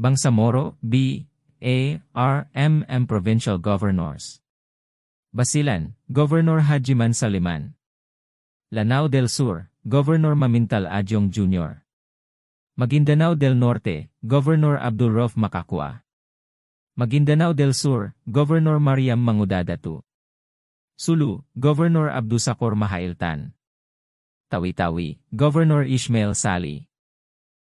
Bangsamoro, B. A. R. M. M. Provincial Governors. Basilan, Governor Hajiman Saliman. Lanao del Sur, Governor Mamintal Adyong Jr. Maguindanao del Norte, Governor Abdul Rauf Makakua. Maguindanao del Sur, Governor Mariam Mangudadatu. Sulu, Governor Abdusakor Mahailtan. Tawi-Tawi, Governor Ishmael Sali.